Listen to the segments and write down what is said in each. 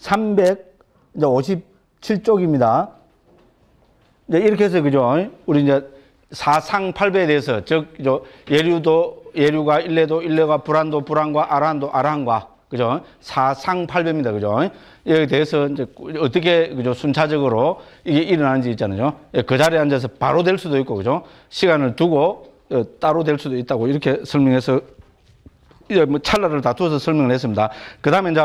357쪽입니다. 이제 이렇게 해서 그죠? 우리 이제 사상 팔배에 대해서 즉 예류도 예류가 일례도 일례가 불안도 불안과 아란도 아란과 그죠? 사상 팔배입니다. 그죠? 여기 대해서 이제 어떻게 그죠? 순차적으로 이게 일어나는지 있잖아요. 예, 그 자리에 앉아서 바로 될 수도 있고 그죠? 시간을 두고 어, 따로 될 수도 있다고 이렇게 설명해서 이제 예, 뭐 찰나를 다 두어서 설명을 했습니다. 그다음에 이제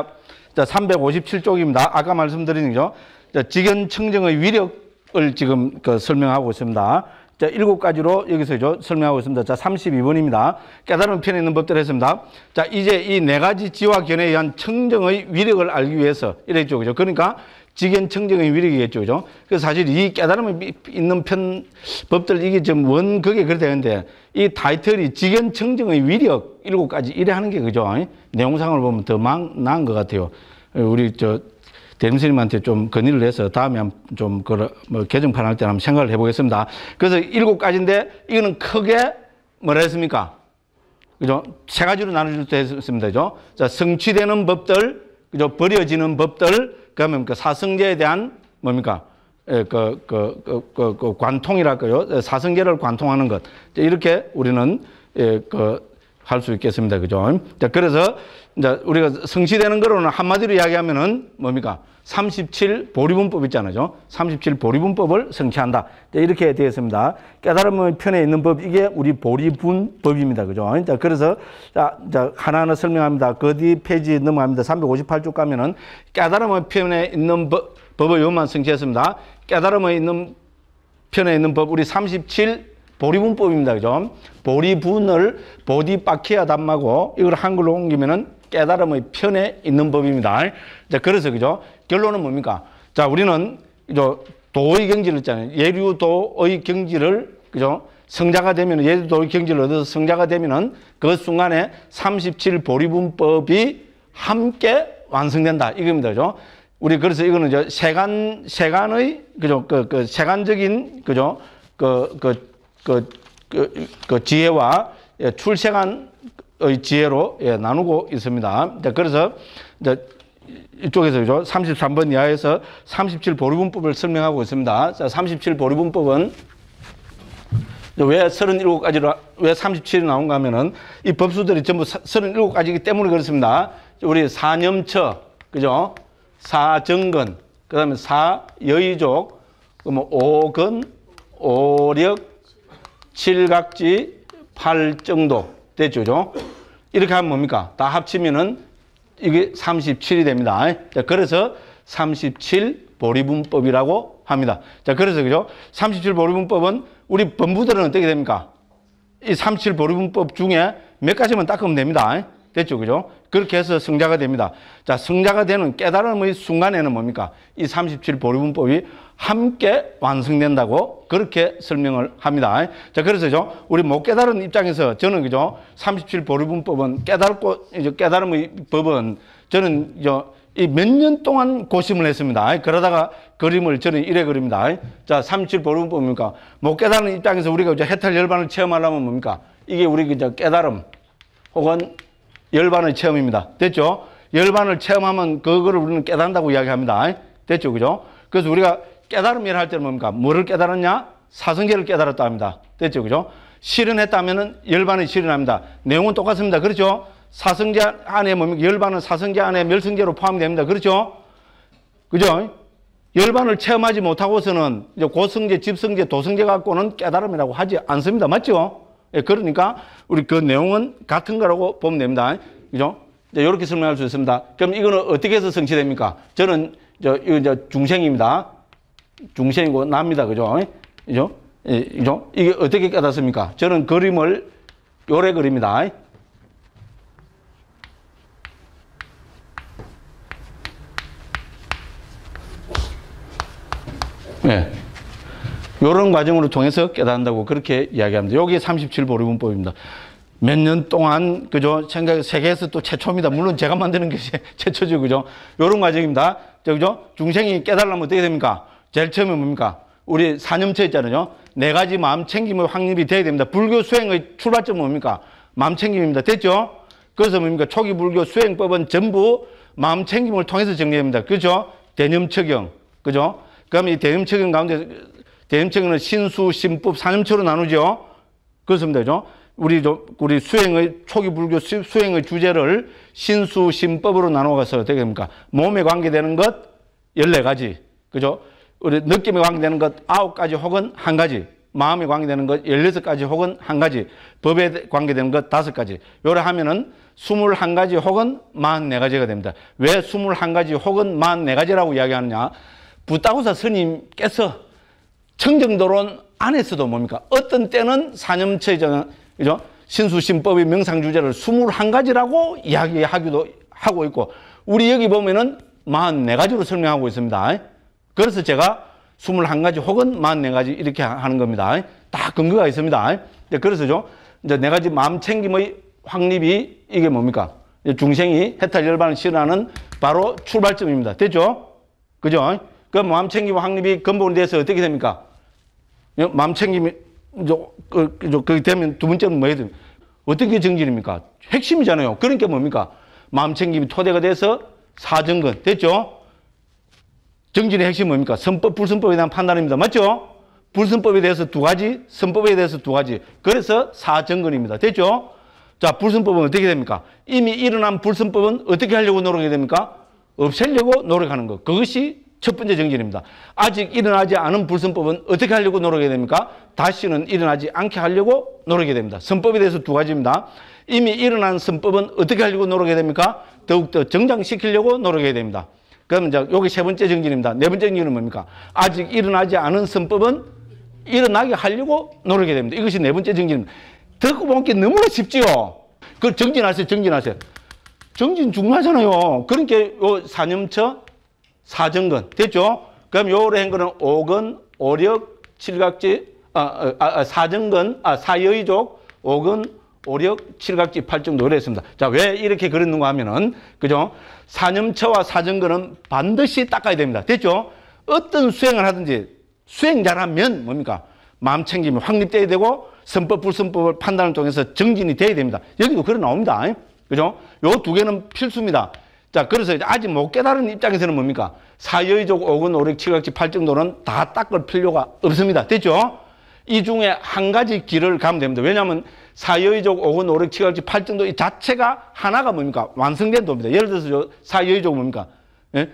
자, 357쪽입니다. 아까 말씀드린 거죠. 직연 청정의 위력을 지금 그 설명하고 있습니다. 자, 일곱 가지로 여기서 설명하고 있습니다. 자, 32번입니다. 깨달음 편에 있는 법들 했습니다. 자, 이제 이 네 가지 지와 견에 의한 청정의 위력을 알기 위해서 이랬죠. 그죠? 그러니까 지견 청정의 위력이겠죠. 그죠? 그래서 사실 이 깨달음에 있는 편, 법들 이게 지금 원극에 그래 되는데 이 타이틀이 지견 청정의 위력 일곱 가지 이래 하는 게 그죠? 내용상을 보면 더 망, 나은 것 같아요. 우리 저 대림스님한테 좀 건의를 해서 다음에 좀, 그, 뭐, 개정판 할때 한번 생각을 해보겠습니다. 그래서 일곱 가지인데, 이거는 크게 뭐라 했습니까? 그죠? 세 가지로 나눠줄 때 했습니다. 그죠? 자, 성취되는 법들, 그죠? 버려지는 법들, 그러면 그 사성제에 대한 뭡니까? 예, 그, 그, 그, 그, 그 관통이랄까요? 예, 사성계를 관통하는 것. 이렇게 우리는 예, 그 할수 있겠습니다. 그죠? 자, 그래서 이제 우리가 성취되는 거로는 한마디로 이야기하면은 뭡니까? 37 보리분법 있잖아요. 37 보리분법을 성취한다. 이렇게 되겠습니다. 깨달음의 편에 있는 법, 이게 우리 보리분법입니다. 그죠? 자, 그래서 자, 자 하나하나 설명합니다. 거디 페이지 넘어갑니다. 358쪽 가면은 깨달음의 편에 있는 법, 법의 요만 성취했습니다. 깨달음의 있는 편에 있는 법, 우리 37 보리분법입니다. 그죠? 보리분을 보디바키아 담마고 이걸 한글로 옮기면은 깨달음의 편에 있는 법입니다. 자, 그래서 그죠? 결론은 뭡니까? 자, 우리는 이죠 도의 경지를 있잖아요. 예류도의 경지를 그죠? 성자가 되면 예류도의 경지를 얻어서 성자가 되면은 그 순간에 37 보리분법이 함께 완성된다. 이겁니다. 그죠? 우리 그래서 이거는 이제 세간 세간의 그죠? 그, 그 세간적인 그죠? 그 그, 그, 그, 그 지혜와 예, 출생한 지혜로 예, 나누고 있습니다. 그래서 이쪽에서 33번 이하에서 37 보리분법을 설명하고 있습니다. 자, 37 보리분법은 왜 37가지로, 왜 37이 나온가 하면은 이 법수들이 전부 37가지이기 때문에 그렇습니다. 우리 사념처, 그죠? 사정근, 그 다음에 사여의족, 그러 오근, 오력, 7각지 8 정도 됐죠. 이렇게 하면 뭡니까? 다 합치면은 이게 37이 됩니다. 자, 그래서 37 보리분법이라고 합니다. 자, 그래서 그죠? 37 보리분법은 우리 범부들은 어떻게 됩니까? 이37 보리분법 중에 몇 가지만 닦으면 됩니다. 됐죠? 그죠? 그렇게 해서 승자가 됩니다. 자, 승자가 되는 깨달음의 순간에는 뭡니까? 이37 보리분법이 함께 완성된다고 그렇게 설명을 합니다. 자, 그래서죠. 우리 못 깨달은 입장에서 저는 그죠? 37 보리분법은 깨달고 이제 깨달음의 법은 저는 저몇년 동안 고심을 했습니다. 그러다가 그림을 저는 이래 그립니다. 자, 37 보리분법 뭡니까? 못 깨달은 입장에서 우리가 이제 해탈 열반을 체험하려면 뭡니까? 이게 우리 그저 깨달음 혹은 열반의 체험입니다. 됐죠? 열반을 체험하면 그거를 우리는 깨닫는다고 이야기합니다. 됐죠? 그죠? 그래서 우리가 깨달음이라 할 때는 뭡니까? 뭐를 깨달았냐? 사성계를 깨달았다 합니다. 됐죠? 그죠? 실현했다면은 열반을 실현합니다. 내용은 똑같습니다. 그렇죠? 사성계 안에 뭡니까? 열반은 사성계 안에 멸성계로 포함됩니다. 그렇죠? 그죠? 열반을 체험하지 못하고서는 이제 고성계집성계도성계 갖고는 깨달음이라고 하지 않습니다. 맞죠? 예, 그러니까 우리 그 내용은 같은 거라고 보면 됩니다. 그죠? 이렇게 설명할 수 있습니다. 그럼 이거는 어떻게 해서 성취됩니까? 저는 저 이거 이제 중생입니다. 중생이고 납니다. 그죠? 그죠? 예, 그죠? 이게 어떻게 깨닫습니까? 저는 그림을 요래 그립니다. 예. 이런 과정으로 통해서 깨닫는다고 그렇게 이야기합니다. 여기 3 7보리문법입니다몇 년 동안 그죠? 생각 세계에서 또 최초입니다. 물론 제가 만드는 것이 최초죠. 그죠? 이런 과정입니다. 저 그죠? 중생이 깨달으면 어떻게 됩니까? 제일 처음에 뭡니까? 우리 사념체 있잖아요. 네 가지 마음 챙김의 확립이 돼야 됩니다. 불교 수행의 출발점 은 뭡니까? 마음 챙김입니다. 됐죠? 그래서 뭡니까? 초기 불교 수행법은 전부 마음 챙김을 통해서 정리됩니다. 그죠? 대념 적경 그죠? 그럼 이 대념 적경 가운데 대임책은 신수, 신법, 사념체로 나누죠. 그렇습니다. 죠 우리, 우리 수행의, 초기 불교 수행의 주제를 신수, 신법으로 나눠가서 어떻게 됩니까? 몸에 관계되는 것 14가지. 그죠? 우리 느낌에 관계되는 것 9가지 혹은 1가지. 마음에 관계되는 것 16가지 혹은 1가지. 법에 관계되는 것 5가지. 요래 하면은 21가지 혹은 44가지가 됩니다. 왜 21가지 혹은 44가지라고 이야기하느냐? 부타구사 스님께서 청정도론 안에서도 뭡니까? 어떤 때는 사념체전, 그죠? 신수신법의 명상주제를 21가지라고 이야기하기도 하고 있고, 우리 여기 보면은 44가지로 설명하고 있습니다. 그래서 제가 21가지 혹은 44가지 이렇게 하는 겁니다. 다 근거가 있습니다. 네, 그래서죠. 이제 네 가지 마음 챙김의 확립이 이게 뭡니까? 중생이 해탈 열반을 실현하는 바로 출발점입니다. 됐죠? 그죠? 그 마음 챙김 확립이 근본에 대해서 어떻게 됩니까? 예? 마음 챙김이 그게 그, 되면 두 번째는 뭐 해야 됩니까? 어떤 게 정진입니까? 핵심이잖아요. 그러니까 뭡니까? 마음 챙김이 토대가 돼서 사정근 됐죠? 정진의 핵심 뭡니까? 선법, 불선법에 대한 판단입니다. 맞죠? 불선법에 대해서 두 가지, 선법에 대해서 두 가지. 그래서 사정근입니다. 됐죠? 자, 불선법은 어떻게 됩니까? 이미 일어난 불선법은 어떻게 하려고 노력해야 됩니까? 없애려고 노력하는 것. 그것이 첫 번째 정진입니다. 아직 일어나지 않은 불선법은 어떻게 하려고 노력해야 됩니까? 다시는 일어나지 않게 하려고 노력해야 됩니다. 선법에 대해서 두 가지입니다. 이미 일어난 선법은 어떻게 하려고 노력해야 됩니까? 더욱더 정장시키려고 노력해야 됩니다. 그럼 이제 여기 세 번째 정진입니다. 네 번째 정진은 뭡니까? 아직 일어나지 않은 선법은 일어나게 하려고 노력해야 됩니다. 이것이 네 번째 정진입니다. 듣고 보니까 너무나 쉽지요. 그 정진하세요. 정진하세요. 정진 중요하잖아요. 그러니까 요 사념처 사정근. 됐죠? 그럼 요래 행 거는 오근, 오력, 칠각지, 아, 아, 아, 사정근, 아, 사여의족, 오근, 오력, 칠각지, 팔정 노래했습니다. 자, 왜 이렇게 그렸는가 하면은, 그죠? 사념처와 사정근은 반드시 닦아야 됩니다. 됐죠? 어떤 수행을 하든지 수행 잘하면 뭡니까? 마음 챙김이 확립돼야 되고 선법 불선법을 판단을 통해서 정진이 돼야 됩니다. 여기도 그런 나옵니다. 그죠? 요 두 개는 필수입니다. 자, 그래서 이제 아직 못 깨달은 입장에서는 뭡니까? 사여의적, 오근, 오력, 칠각지, 팔정도는 다 닦을 필요가 없습니다. 됐죠? 이 중에 한 가지 길을 가면 됩니다. 왜냐하면 사여의적, 오근, 오력, 칠각지, 팔정도 이 자체가 하나가 뭡니까? 완성된 도입니다. 예를 들어서 저 사여의적 뭡니까? 예?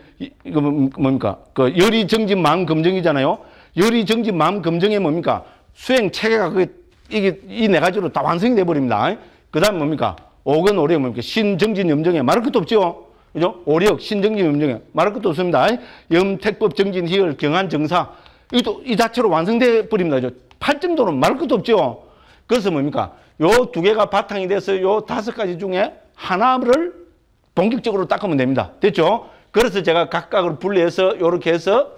이거 뭐, 뭡니까? 그 열이 정지 마음 검정이잖아요. 열이 정지 마음 검정에 뭡니까? 수행 체계가 그 이게 이 네 가지로 다 완성이 돼 버립니다. 그다음 뭡니까? 오근 오력 뭡니까? 신 정진 염정에 말할 것도 없죠. 그죠? 오력, 신정진, 염정에 말할 것도 없습니다. 염택법, 정진, 희열, 경한, 정사. 이도, 것이 자체로 완성돼 버립니다. 그죠? 8점도는 말할 것도 없죠. 그래서 뭡니까? 요 두 개가 바탕이 돼서 요 다섯 가지 중에 하나를 본격적으로 닦으면 됩니다. 됐죠? 그래서 제가 각각을 분리해서 요렇게 해서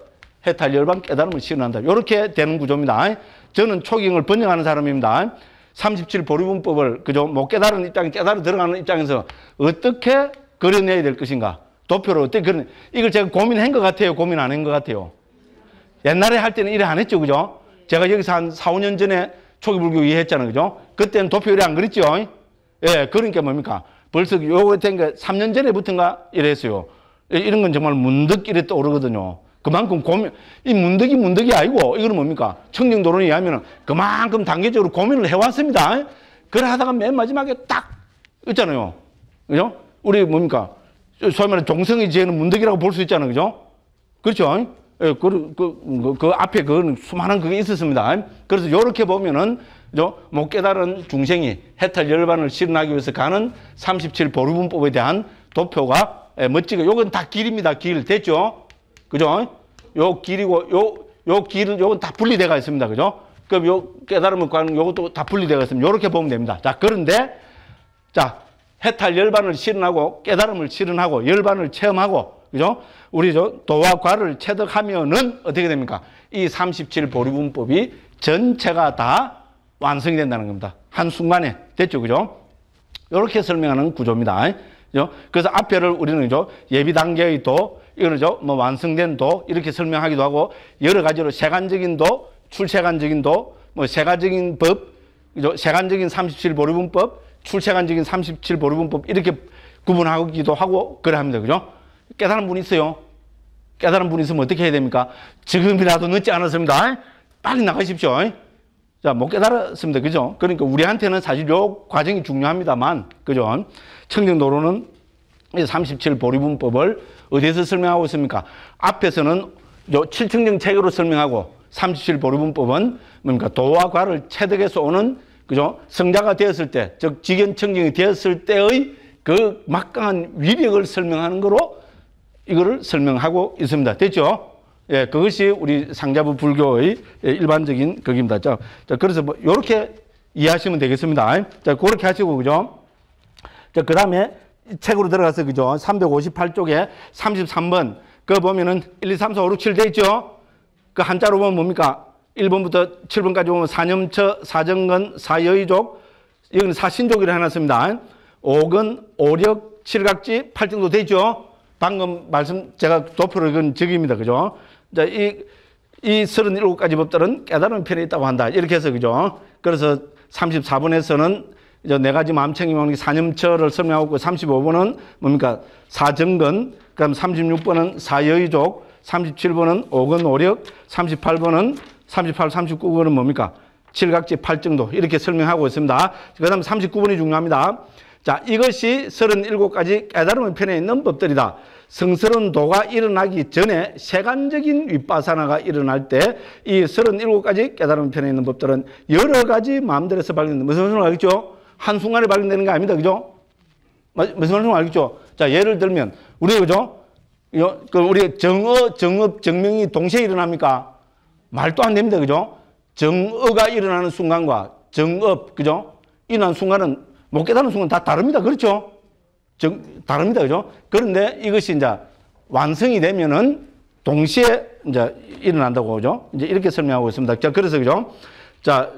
해탈 열반 깨달음을 실현한다. 요렇게 되는 구조입니다. 저는 초경을 번영하는 사람입니다. 37 보리분법을 그죠? 못 깨달은 입장에 깨달아 들어가는 입장에서 어떻게 그려내야 될 것인가? 도표를 어떻게 그려 이걸 제가 고민한 것 같아요? 고민 안한것 같아요? 옛날에 할 때는 이래 안 했죠. 그죠? 제가 여기서 한 4, 5년 전에 초기불교 이해했잖아요. 그죠? 그때는 도표 이래 안 그랬죠. 예, 그러니까 뭡니까? 벌써 요거 된게 3년 전에부터인가 이랬어요. 이런 건 정말 문득 이래 떠오르거든요. 그만큼 고민, 이 문득이 문득이 아니고, 이거는 뭡니까? 청정도론에 의하면 그만큼 단계적으로 고민을 해왔습니다. 그래 하다가 맨 마지막에 딱, 있잖아요. 그죠? 우리 뭡니까? 소위 말해 종성의 지혜는 문득이라고 볼 수 있잖아요. 그죠? 그렇죠? 예, 그, 그, 그, 그 앞에 그 수많은 그게 있었습니다. 그래서 요렇게 보면은 그죠? 못 깨달은 중생이 해탈 열반을 실현하기 위해서 가는 37 보류분법에 대한 도표가 예, 멋지게 요건 다 길입니다. 길 됐죠? 그죠? 요 길이고 요, 요 길은 요건 다 분리돼가 있습니다. 그죠? 그럼 요 깨달음을 가는 요것도 다 분리돼가 있습니다. 요렇게 보면 됩니다. 자, 그런데 자, 해탈 열반을 실현하고 깨달음을 실현하고 열반을 체험하고 그죠? 우리 저 도와 과를 체득하면은 어떻게 됩니까? 이 37 보리분법이 전체가 다 완성이 된다는 겁니다. 한순간에 됐죠. 그죠? 이렇게 설명하는 구조입니다. 그죠? 그래서 앞에를 우리는 그죠? 예비 단계의 도, 이거는 저 뭐 완성된 도 이렇게 설명하기도 하고 여러 가지로 세간적인 도, 출세간적인 도, 뭐 세가적인 법, 그죠? 세간적인 37 보리분법 출생관적인37 보리분법 이렇게 구분하기도 하고 그래 합니다. 그죠? 깨달은 분 있어요. 깨달은 분 있으면 어떻게 해야 됩니까? 지금이라도 늦지 않았습니다. 빨리 나가십시오. 자, 못 뭐 깨달았습니다. 그죠? 그러니까 우리한테는 사실 요 과정이 중요합니다만, 그죠? 청정도로는 37 보리분법을 어디에서 설명하고 있습니까? 앞에서는 요 7청정 체계로 설명하고 37 보리분법은 뭡니까? 도와 과를 체득해서 오는 그죠? 성자가 되었을 때, 즉 직연청정이 되었을 때의 그 막강한 위력을 설명하는 거로 이거를 설명하고 있습니다. 됐죠? 예, 그것이 우리 상자부 불교의 일반적인 거기입니다. 자, 그래서 뭐 이렇게 이해하시면 되겠습니다. 자, 그렇게 하시고 그죠? 자, 그다음에 책으로 들어가서 그죠? 358쪽에 33번 그거 보면은 1, 2, 3, 4, 5, 6, 7돼 있죠? 그 한자로 보면 뭡니까? 1번부터 7번까지 보면 사념처, 사정건 사여의족, 이건 사신족이라 해놨습니다. 5근, 오력, 칠각지, 팔등도 되죠. 방금 말씀, 제가 도표를 그건 적입니다. 그죠? 자, 이, 이 37가지 법들은 깨달은 편에 있다고 한다. 이렇게 해서, 그죠? 그래서 34번에서는 이제 네 가지 마음챙이하는게 사념처를 설명하고 35번은 뭡니까? 사정건 그럼 다 36번은 사여의족, 37번은 오근 오력, 38번은 38, 39번은 뭡니까? 칠각지 팔정도 이렇게 설명하고 있습니다. 그 다음 39번이 중요합니다. 자, 이것이 37가지 깨달음의 편에 있는 법들이다. 성스러운 도가 일어나기 전에 세간적인 윗바사나가 일어날 때 이 37가지 깨달음의 편에 있는 법들은 여러 가지 마음들에서 발견된다. 무슨 말인지 알겠죠? 한순간에 발견되는 게 아닙니다. 그죠? 무슨 말인지 알겠죠? 자, 예를 들면, 우리, 그죠? 그 우리 정어, 정업, 정명이 동시에 일어납니까? 말도 안 됩니다. 그죠? 정어가 일어나는 순간과 정업, 그죠? 일어나는 순간은 못깨달은 순간 다 다릅니다. 그렇죠? 정, 다릅니다. 그죠? 그런데 이것이 이제 완성이 되면은 동시에 이제 일어난다고 그죠? 이제 이렇게 설명하고 있습니다. 자, 그래서 그죠? 자,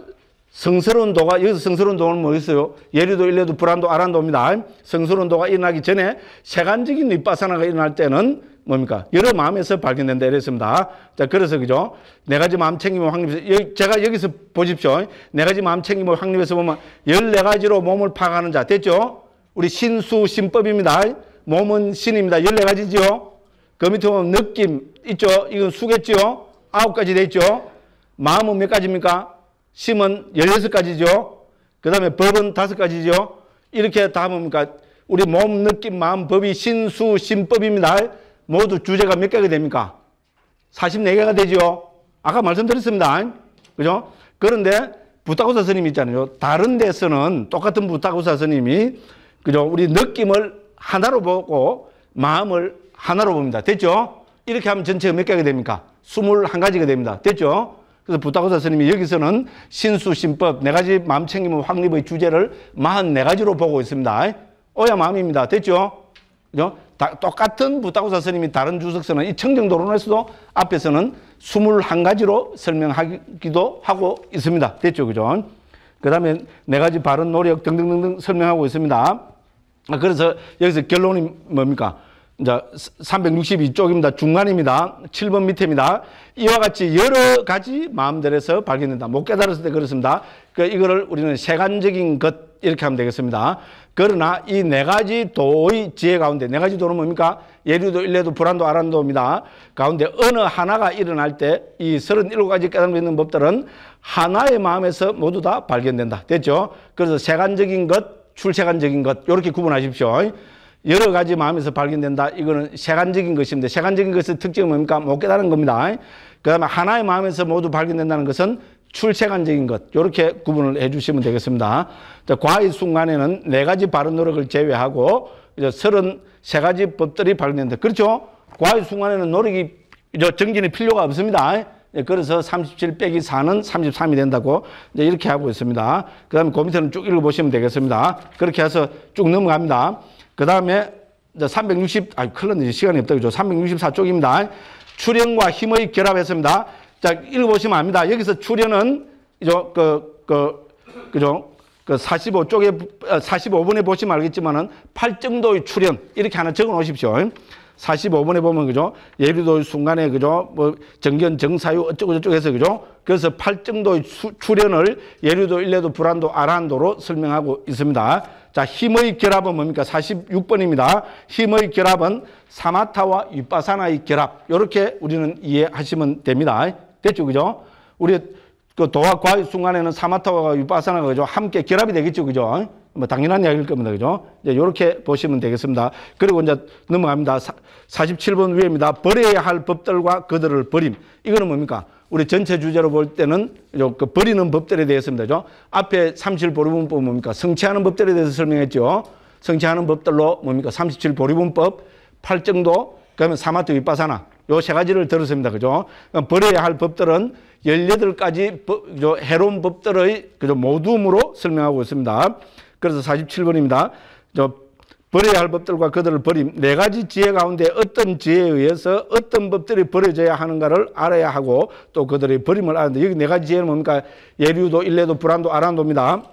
성스러운 도가, 여기서 성스러운 도는 뭐있어요 예리도, 일레도, 불안도, 아란도입니다. 성스러운 도가 일어나기 전에 세간적인 윗바사나가 일어날 때는 뭡니까? 여러 마음에서 발견된다 이랬습니다. 자, 그래서 그죠? 네 가지 마음 챙김을 확립해서, 제가 여기서 보십시오. 네 가지 마음 챙김을 확립해서 보면 열네 가지로 몸을 파악하는 자. 됐죠? 우리 신수, 신법입니다. 몸은 신입니다. 열네 가지지요? 그 밑에 보면 느낌 있죠? 이건 수겠지요? 아홉 가지 됐죠? 마음은 몇 가지입니까? 심은 열여섯 가지죠? 그 다음에 법은 다섯 가지죠? 이렇게 다 뭡니까? 우리 몸, 느낌, 마음, 법이 신수, 신법입니다. 모두 주제가 몇 개가 됩니까? 44개가 되죠. 아까 말씀드렸습니다. 그죠? 그런데 부타고사 스님 이 있잖아요. 다른 데서는 똑같은 부타고사 스님이 그죠? 우리 느낌을 하나로 보고 마음을 하나로 봅니다. 됐죠? 이렇게 하면 전체가 몇 개가 됩니까? 21가지가 됩니다. 됐죠? 그래서 부타고사 스님이 여기서는 신수, 신법, 네 가지 마음 챙김 확립의 주제를 44가지로 보고 있습니다. 오야 마음입니다. 됐죠? 똑같은 부타고사 스님이 다른 주석서는 이 청정도론에서도 앞에서는 21가지로 설명하기도 하고 있습니다. 됐죠? 그죠? 그 다음에 네 가지 발언 노력 등등등등 설명하고 있습니다. 아, 그래서 여기서 결론이 뭡니까? 자, 362쪽입니다. 중간입니다. 7번 밑에입니다. 이와 같이 여러 가지 마음들에서 발견된다. 못 깨달았을 때 그렇습니다. 그 이거를 우리는 세간적인 것 이렇게 하면 되겠습니다. 그러나 이 네 가지 도의 지혜 가운데 네 가지 도는 뭡니까? 예리도 일례도 불안도 아란도입니다. 가운데 어느 하나가 일어날 때이 37가지 깨달음이 있는 법들은 하나의 마음에서 모두 다 발견된다. 됐죠? 그래서 세간적인 것, 출세간적인 것 이렇게 구분하십시오. 여러 가지 마음에서 발견된다. 이거는 세간적인 것입니다. 세간적인 것의 특징은 뭡니까? 못 깨달은 겁니다. 그 다음에 하나의 마음에서 모두 발견된다는 것은 출세관적인 것 이렇게 구분을 해주시면 되겠습니다. 과의 순간에는 네 가지 바른 노력을 제외하고 이제 33가지 법들이 발견된다. 그렇죠? 과의 순간에는 노력이 정진이 필요가 없습니다. 예, 그래서 37 빼기 4는 33이 된다고 이렇게 하고 있습니다. 그 다음에 그 밑에는 쭉 읽어보시면 되겠습니다. 그렇게 해서 쭉 넘어갑니다. 그 다음에 360, 아, 큰일 났네. 시간이 없다. 그죠? 364쪽입니다. 출연과 힘의 결합했습니다. 자, 읽어보시면 압니다. 여기서 출현은, 이죠 그, 그, 그죠, 그 45쪽에, 45번에 아, 보시면 알겠지만은 팔정도의 출현, 이렇게 하나 적어 놓으십시오. 45번에 보면, 그죠, 예비도의 순간에, 그죠, 뭐, 정견, 정사유, 어쩌고저쩌고 해서, 그죠, 그래서 팔정도의 출현을 예리도, 일례도, 불안도, 아란도로 설명하고 있습니다. 자, 힘의 결합은 뭡니까? 46번입니다. 힘의 결합은 사마타와 윗바사나의 결합. 이렇게 우리는 이해하시면 됩니다. 됐죠, 그죠? 우리 그도학 과의 순간에는 사마타와 유바사나가 그죠? 함께 결합이 되겠죠, 그죠? 뭐 당연한 이야기일 겁니다, 그죠? 이제 이렇게 보시면 되겠습니다. 그리고 이제 넘어갑니다. 사, 47번 위입니다 버려야 할 법들과 그들을 버림. 이거는 뭡니까? 우리 전체 주제로 볼 때는 그 버리는 법들에 대해서입니다, 그죠? 앞에 37보리분법 뭡니까? 성취하는 법들에 대해서 설명했죠. 성취하는 법들로 뭡니까? 37보리분법, 팔정도, 그러면 사마타 윗바사나 요세 가지를 들었습니다. 그죠? 버려야 할 법들은 18가지 법, 해로운 법들의 그죠? 모둠으로 설명하고 있습니다. 그래서 47번입니다. 저 버려야 할 법들과 그들을 버림 네 가지 지혜 가운데 어떤 지혜에 의해서 어떤 법들이 버려져야 하는가를 알아야 하고 또 그들의 버림을 아는데 여기 네 가지 지혜는 뭡니까? 예류도 일례도 불안도 아란도입니다.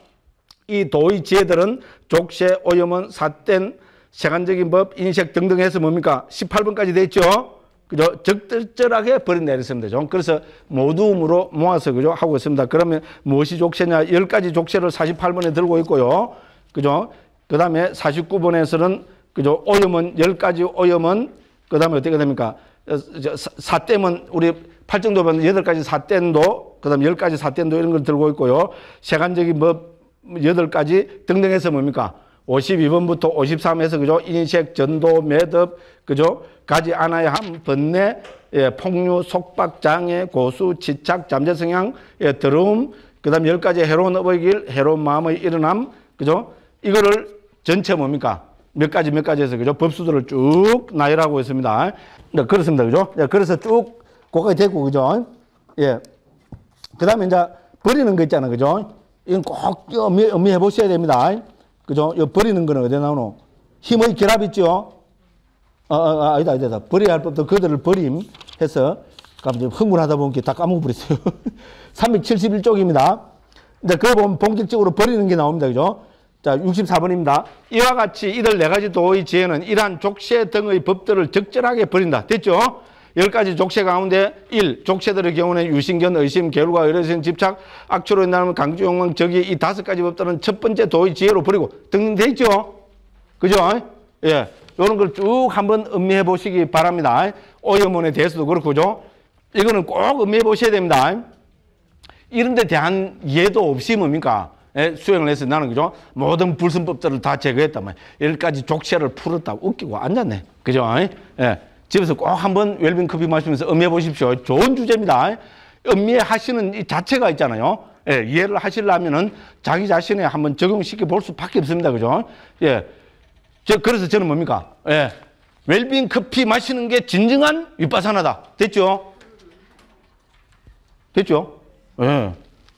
이 도의 지혜들은 족쇄, 오염은, 삿된, 세간적인 법, 인색 등등 해서 뭡니까? 18번까지 됐죠 그죠? 적절하게 버려내렸습니다. 좀. 그래서 모둠으로 모아서, 그죠? 하고 있습니다. 그러면 무엇이 족쇄냐? 열 가지 족쇄를 48번에 들고 있고요. 그죠? 그 다음에 49번에서는, 그죠? 오염은, 열 가지 오염은, 그 다음에 어떻게 됩니까? 어, 사댐은 우리 팔정도 보면 여덟 가지 사댐도, 그 다음에 열 가지 사댐도 이런 걸 들고 있고요. 세간적인 법 여덟 가지 등등해서 뭡니까? 52번부터 53에서, 그죠? 인식, 전도, 매듭, 그죠? 가지 않아야 함, 번뇌, 예, 폭류, 속박, 장애, 고수, 지착, 잠재 성향, 예, 더러움, 그 다음 열 가지 해로운 업의 길, 해로운 마음의 일어남, 그죠? 이거를 전체 뭡니까? 몇 가지, 몇 가지 해서, 그죠? 법수들을 쭉 나열하고 있습니다. 네, 그렇습니다. 그죠? 네, 그래서 쭉, 고까지 됐고, 그죠? 예. 그 다음에 이제 버리는 거 있잖아, 그죠? 이건 꼭 엄히, 엄히 해보셔야 됩니다. 그죠? 이 버리는 거는 어디 나오노? 힘의 결합 있죠? 아, 아, 아, 아니다, 아니다, 버려야 할 법도 그들을 버림 해서 갑자기 흥분하다 보니까 다 까먹어버렸어요. 371쪽입니다. 이제 그거 보면 본격적으로 버리는 게 나옵니다. 그죠? 자, 64번입니다. 이와 같이 이들 네 가지 도의 지혜는 이러한 족쇄 등의 법들을 적절하게 버린다. 됐죠? 열 가지 족쇄 가운데 일 족쇄들의 경우는 유신견, 의심, 결과, 의뢰심, 집착, 악취로 인하는 강주용왕, 저기 이 다섯 가지 법들은 첫 번째 도의 지혜로 버리고 등등 돼 있죠? 그죠? 예. 이런 걸 쭉 한번 음미해 보시기 바랍니다. 오염원에 대해서도 그렇고죠. 이거는 꼭 음미해 보셔야 됩니다. 이런 데 대한 이해도 없이 뭡니까? 예, 수행을 해서 나는 그죠? 모든 불순법들을 다 제거했다. 여기까지 족쇄를 풀었다. 웃기고 앉았네. 그죠? 예. 집에서 꼭 한번 웰빙 커피 마시면서 음미해 보십시오. 좋은 주제입니다. 음미하시는 이 자체가 있잖아요. 예, 이해를 하시려면은 자기 자신에 한번 적용시켜 볼 수밖에 없습니다. 그죠? 예. 저, 그래서 저는 뭡니까? 예. 웰빙 커피 마시는 게 진정한 윗바산나다 됐죠? 됐죠? 예.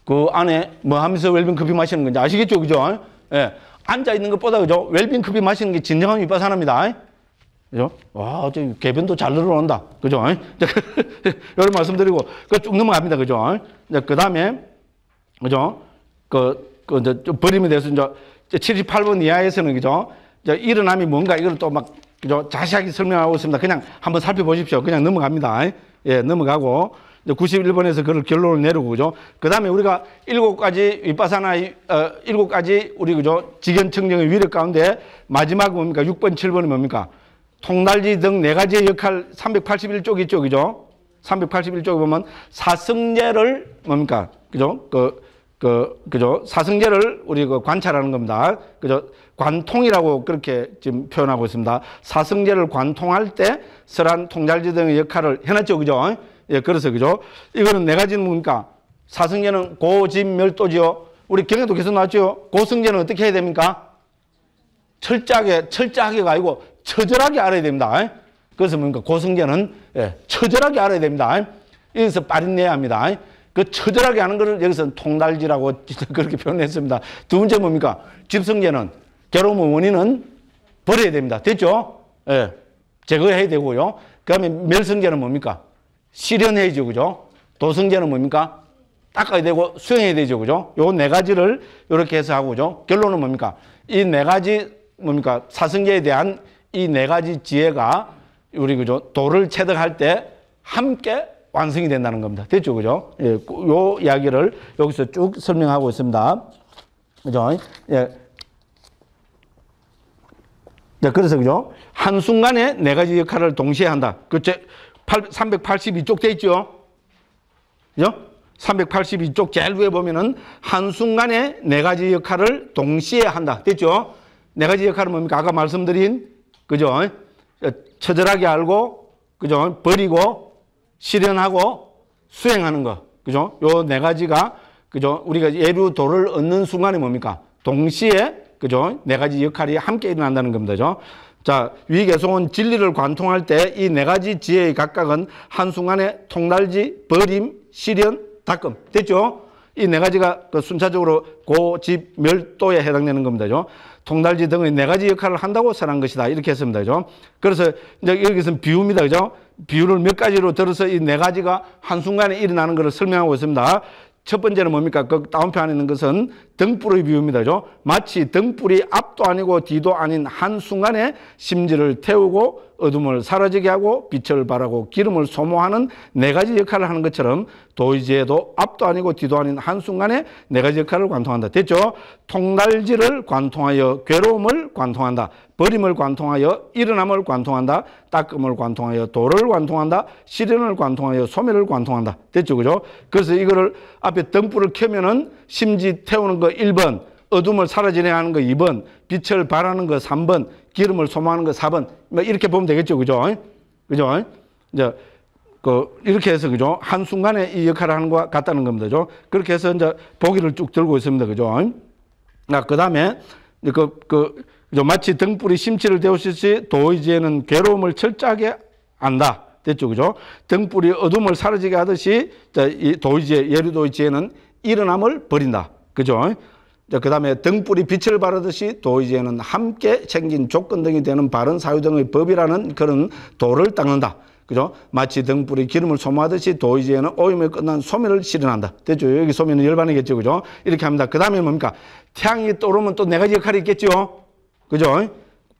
그 안에 뭐 하면서 웰빙 커피 마시는 건지 아시겠죠? 그죠? 예. 앉아 있는 것보다 그죠? 웰빙 커피 마시는 게 진정한 윗바산나입니다 그죠? 와, 저 개변도 잘 늘어온다. 그죠? 여러 말씀드리고, 그쭉 넘어갑니다. 그죠? 이제 예. 그 다음에, 그죠? 그, 그, 이제 버림에 대해서 이제 78번 이하에서는 그죠? 일어남이 뭔가 이걸 또막 자세하게 설명하고 있습니다. 그냥 한번 살펴보십시오. 그냥 넘어갑니다. 예, 넘어가고. 91번에서 그걸 결론을 내리고, 그죠? 그 다음에 우리가 일곱 가지 윗바사나, 어, 일곱 가지 우리, 그죠? 지연청정의 위력 가운데 마지막 뭡니까? 6번, 7번이 뭡니까? 통달지 등 네 가지의 역할 381쪽 이죠 그죠? 381쪽에 보면 사승제를 뭡니까? 그죠? 그, 그, 그죠? 사승제를 우리 그 관찰하는 겁니다. 그죠? 관통이라고 그렇게 지금 표현하고 있습니다. 사승제를 관통할 때 설한 통찰지 등의 역할을 해놨죠. 그죠? 예, 그래서 그죠? 이거는 내 네 가지는 뭡니까? 사승제는 고진멸도지요. 우리 경에도 계속 나왔죠. 고승제는 어떻게 해야 됩니까? 철저하게, 철저하게가 아니고 처절하게 알아야 됩니다. 그래서 뭡니까? 고승제는 예, 처절하게 알아야 됩니다. 여기서 빠린내야 합니다. 그 처절하게 하는 것을 여기서는 통달지라고 그렇게 표현했습니다. 두 번째 뭡니까? 집성제는 괴로움 원인은 버려야 됩니다. 됐죠? 예. 제거해야 되고요. 그 다음에 멸성제는 뭡니까? 실현해야죠. 그죠? 도성제는 뭡니까? 닦아야 되고 수행해야 되죠. 그죠? 요 네 가지를 이렇게 해서 하고, 그죠? 결론은 뭡니까? 이 네 가지, 뭡니까? 사성제에 대한 이 네 가지 지혜가 우리 그죠? 도를 체득할 때 함께 완성이 된다는 겁니다. 됐죠? 그죠? 예, 요 이야기를 여기서 쭉 설명하고 있습니다. 그죠? 예. 자, 그래서 그죠? 한순간에 네 가지 역할을 동시에 한다. 그, 제, 382쪽 돼 있죠? 그죠? 382쪽 제일 위에 보면은 한순간에 네 가지 역할을 동시에 한다. 됐죠? 네 가지 역할은 뭡니까? 아까 말씀드린, 그죠? 처절하게 알고, 그죠? 버리고, 실현하고, 수행하는 거. 그죠? 요 네 가지가, 그죠? 우리가 예루 도를 얻는 순간에 뭡니까? 동시에 그죠? 네 가지 역할이 함께 일어난다는 겁니다. 그죠? 자, 위계송은 진리를 관통할 때 이 네 가지 지혜의 각각은 한순간에 통달지, 버림, 실현, 닦음. 됐죠? 이 네 가지가 그 순차적으로 고, 집, 멸도에 해당되는 겁니다. 그죠? 통달지 등의 네 가지 역할을 한다고 설한 것이다. 이렇게 했습니다. 그죠? 그래서 이제 여기서는 비유입니다. 그죠? 비유을몇 가지로 들어서 이 네 가지가 한순간에 일어나는 것을 설명하고 있습니다. 첫 번째는 뭡니까? 그 다운표 안에 있는 것은 등불의 비유입니다. 죠 마치 등불이 앞도 아니고 뒤도 아닌 한순간에 심지를 태우고 어둠을 사라지게 하고 빛을 발하고 기름을 소모하는 네 가지 역할을 하는 것처럼 도의지에도 앞도 아니고 뒤도 아닌 한순간에 네 가지 역할을 관통한다. 됐죠? 통달지를 관통하여 괴로움을 관통한다. 버림을 관통하여 일어남을 관통한다. 닦음을 관통하여 도를 관통한다. 시련을 관통하여 소멸을 관통한다. 됐죠? 그죠? 그래서 이거를 앞에 등불을 켜면은 심지 태우는 거 1번, 어둠을 사라지게 하는 거 2번, 빛을 바라는 거 3번, 기름을 소모하는 거 4번. 뭐 이렇게 보면 되겠죠? 그죠? 그죠? 이제 그 이렇게 해서 그죠? 한순간에 이 역할을 하는 것 같다는 겁니다. 그죠? 그렇게 해서 이제 보기를 쭉 들고 있습니다. 그죠? 아, 그다음에 그, 그 마치 등불이 심취를 데우듯이 도의지에는 괴로움을 철저하게 안다. 됐죠, 그죠? 등불이 어둠을 사라지게 하듯이 도의지에, 예루도의지에는 일어남을 버린다. 그죠? 그 다음에 등불이 빛을 바르듯이 도의지에는 함께 생긴 조건 등이 되는 바른 사유 등의 법이라는 그런 도를 닦는다. 그죠? 마치 등불이 기름을 소모하듯이 도의지에는 오염에 끝난 소멸을 실현한다. 됐죠? 여기 소멸은 열반이겠죠. 그죠? 이렇게 합니다. 그 다음에 뭡니까? 태양이 떠오르면 또내가 네 역할이 있겠죠? 그죠?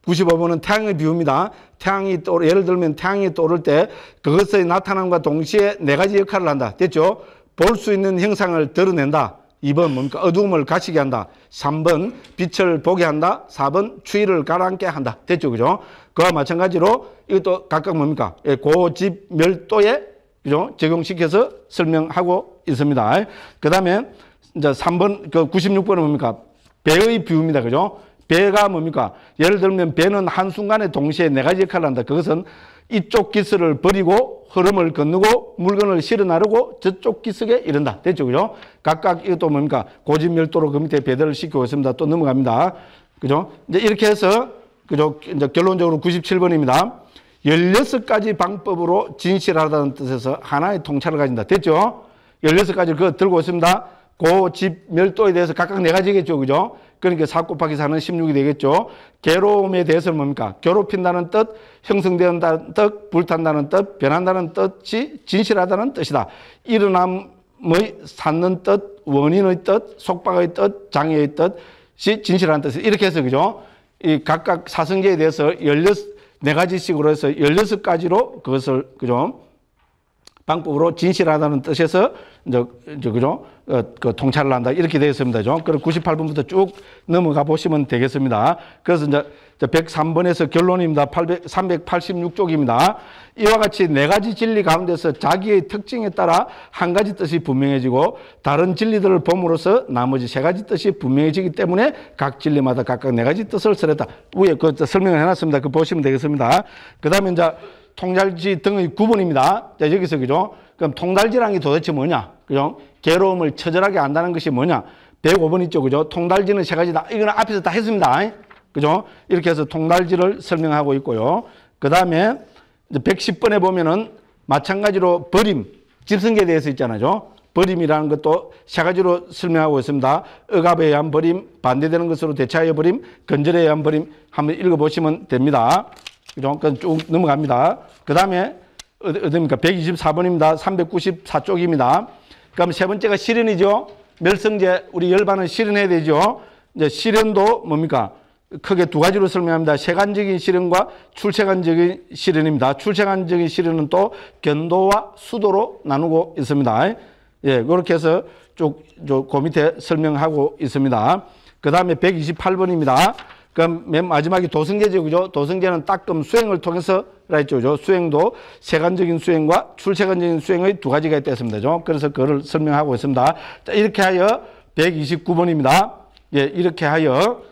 95번은 태양의 비유입니다. 태양이 떠, 예를 들면 태양이 떠오를 때 그것의 나타남과 동시에 네 가지 역할을 한다. 됐죠? 볼 수 있는 형상을 드러낸다. 2번 뭡니까? 어두움을 가시게 한다. 3번 빛을 보게 한다. 4번 추위를 가라앉게 한다. 됐죠? 그죠? 그와 마찬가지로 이것도 각각 뭡니까? 예, 고집 멸도에 그죠? 적용시켜서 설명하고 있습니다. 그 다음에 이제 3번, 그 96번은 뭡니까? 배의 비유입니다. 그죠? 배가 뭡니까? 예를 들면 배는 한순간에 동시에 네 가지 역할을 한다. 그것은 이쪽 기스을 버리고 흐름을 건너고 물건을 실어 나르고 저쪽 기슭에 이른다. 됐죠? 그죠? 각각 이것도 뭡니까? 고집멸도로 그 밑에 배들을 시키고 있습니다. 또 넘어갑니다. 그죠? 이제 이렇게 해서 그죠? 이제 결론적으로 97번입니다. 16가지 방법으로 진실하다는 뜻에서 하나의 통찰을 가진다. 됐죠? 16가지 그거 들고 있습니다. 그집 멸도에 대해서 각각 네 가지겠죠. 그죠? 그러니까 4 곱하기 4는 16이 되겠죠. 괴로움에 대해서는 뭡니까? 괴롭힌다는 뜻, 형성된다는 뜻, 불탄다는 뜻, 변한다는 뜻이 진실하다는 뜻이다. 일어남의 찾는 뜻, 원인의 뜻, 속박의 뜻, 장애의 뜻이 진실한 뜻이 이렇게 해서 그죠? 이 각각 사성계에 대해서 16, 네 가지씩으로 해서 16가지로 그것을 그죠? 방법으로 진실하다는 뜻에서 이제, 이제 그죠? 어, 그 통찰을 한다 이렇게 되어 있습니다. 죠 그럼 98번부터 쭉 넘어가 보시면 되겠습니다. 그래서 이제 103번에서 결론입니다. 800, 386쪽입니다. 이와 같이 네 가지 진리 가운데서 자기의 특징에 따라 한 가지 뜻이 분명해지고 다른 진리들을 봄으로써 나머지 세 가지 뜻이 분명해지기 때문에 각 진리마다 각각 네 가지 뜻을 설했다. 위에 그 설명을 해놨습니다. 그 보시면 되겠습니다. 그 다음에 이제 통찰지 등의 구분입니다. 자, 여기서 그죠? 그럼 통달지랑이 도대체 뭐냐? 그죠? 괴로움을 처절하게 안다는 것이 뭐냐? 105번 있죠. 그죠? 통달지는 세 가지다. 이거는 앞에서 다 했습니다. 그죠? 이렇게 해서 통달지를 설명하고 있고요. 그 다음에 110번에 보면은 마찬가지로 버림, 집성계에 대해서 있잖아요. 버림이라는 것도 세 가지로 설명하고 있습니다. 억압에 의한 버림, 반대되는 것으로 대처하여 버림, 건절에 의한 버림 한번 읽어보시면 됩니다. 그죠? 그쭉 넘어갑니다. 그 다음에 어딥니까? 어 124번입니다. 394쪽입니다. 그럼 세 번째가 실현이죠. 멸성제 우리 열반은 실현해야 되죠. 이제 실현도 뭡니까? 크게 두 가지로 설명합니다. 세간적인 실현과 출세간적인 실현입니다. 출세간적인 실현은 또 견도와 수도로 나누고 있습니다. 예, 그렇게 해서 쭉그 밑에 설명하고 있습니다. 그 다음에 128번입니다. 그럼 그러니까 맨 마지막에 도승제죠. 그죠? 도승제는 따끔 수행을 통해서 라했죠. 그죠? 수행도 세간적인 수행과 출세간적인 수행의 두 가지가 있다 했습니다. 그죠? 그래서 그를 설명하고 있습니다. 자, 이렇게 하여 129번입니다. 예, 이렇게 하여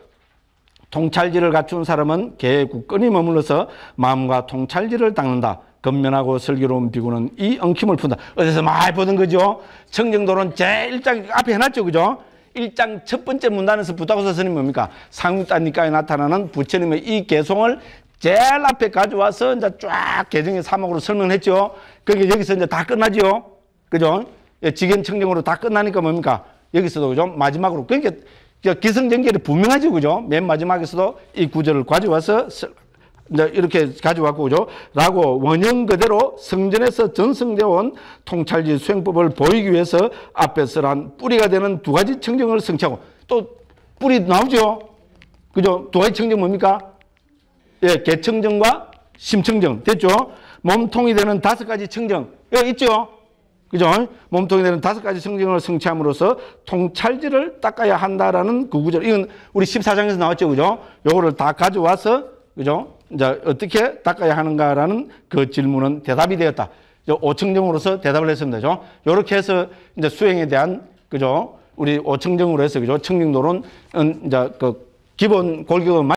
통찰지를 갖춘 사람은 개의 끈이 머물러서 마음과 통찰지를 닦는다. 건면하고 슬기로운 비구는 이 엉킴을 푼다. 어디서 많이 보던 거죠? 청정도는 제일 딱 앞에 해놨죠. 그죠? 1장 첫 번째 문단에서 부다고서 스님 뭡니까? 상육단니까에 나타나는 부처님의 이 개송을 제일 앞에 가져와서 이제 쫙 개정의 사막으로 설명했죠. 그러니 여기서 이제 다 끝나죠. 그죠? 예, 직연 청정으로 다 끝나니까 뭡니까? 여기서도 그죠? 마지막으로. 그러니까 그 기성전결이 분명하죠. 그죠? 맨 마지막에서도 이 구절을 가져와서 이렇게 가져왔고, 그죠? 라고 원형 그대로 성전에서 전승되어 온 통찰지 수행법을 보이기 위해서 앞에서란 뿌리가 되는 두 가지 청정을 성취하고, 또 뿌리 나오죠? 그죠? 두 가지 청정 뭡니까? 예, 개청정과 심청정. 됐죠? 몸통이 되는 다섯 가지 청정. 예, 있죠? 그죠? 몸통이 되는 다섯 가지 성정을 성취함으로써 통찰지를 닦아야 한다라는 그 구절. 이건 우리 14장에서 나왔죠. 그죠? 요거를 다 가져와서 그죠? 이제 어떻게 닦아야 하는가라는 그 질문은 대답이 되었다. 오층정으로서 대답을 했습니다. 그죠? 이렇게 해서 이제 수행에 대한 그죠? 우리 오층정으로 해서 그죠? 청정도론 이제 그 기본 골격은